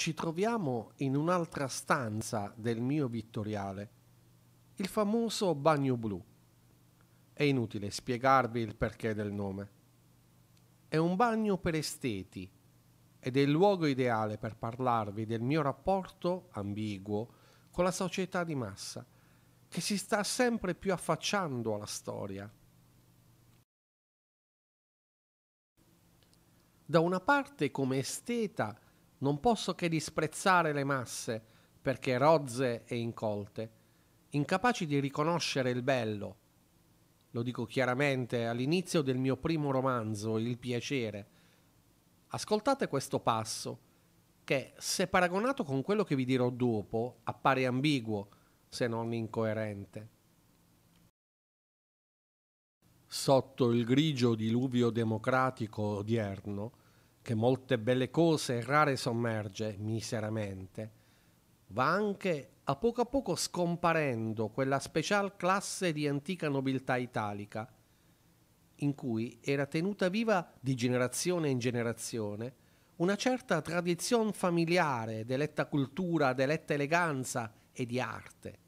ci troviamo in un'altra stanza del mio vittoriale, il famoso bagno blu. È inutile spiegarvi il perché del nome. È un bagno per esteti ed è il luogo ideale per parlarvi del mio rapporto ambiguo con la società di massa, che si sta sempre più affacciando alla storia. Da una parte come esteta non posso che disprezzare le masse, perché rozze e incolte, incapaci di riconoscere il bello. Lo dico chiaramente all'inizio del mio primo romanzo, Il piacere. Ascoltate questo passo, che se paragonato con quello che vi dirò dopo, appare ambiguo, se non incoerente. Sotto il grigio diluvio democratico odierno, che molte belle cose rare sommerge miseramente, va anche a poco a poco scomparendo quella special classe di antica nobiltà italica, in cui era tenuta viva di generazione in generazione una certa tradizione familiare d'eletta cultura, d'eletta eleganza e di arte.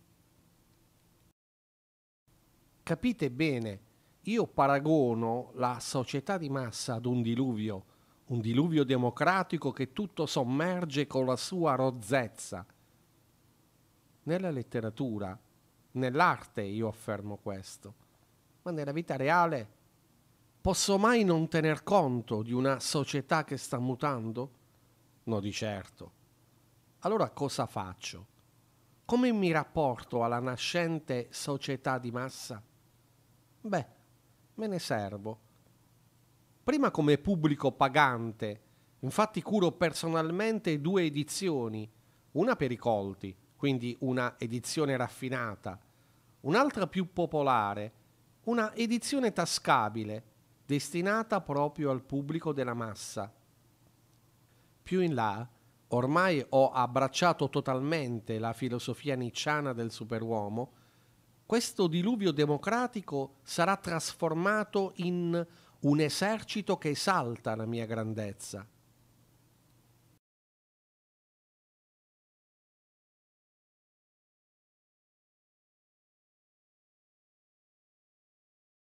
Capite bene, io paragono la società di massa ad un diluvio un diluvio democratico che tutto sommerge con la sua rozzezza. Nella letteratura, nell'arte io affermo questo, ma nella vita reale posso mai non tener conto di una società che sta mutando? No, di certo. Allora cosa faccio? Come mi rapporto alla nascente società di massa? Beh, me ne servo prima come pubblico pagante, infatti curo personalmente due edizioni, una per i colti, quindi una edizione raffinata, un'altra più popolare, una edizione tascabile, destinata proprio al pubblico della massa. Più in là, ormai ho abbracciato totalmente la filosofia nicciana del superuomo, questo diluvio democratico sarà trasformato in un esercito che esalta la mia grandezza,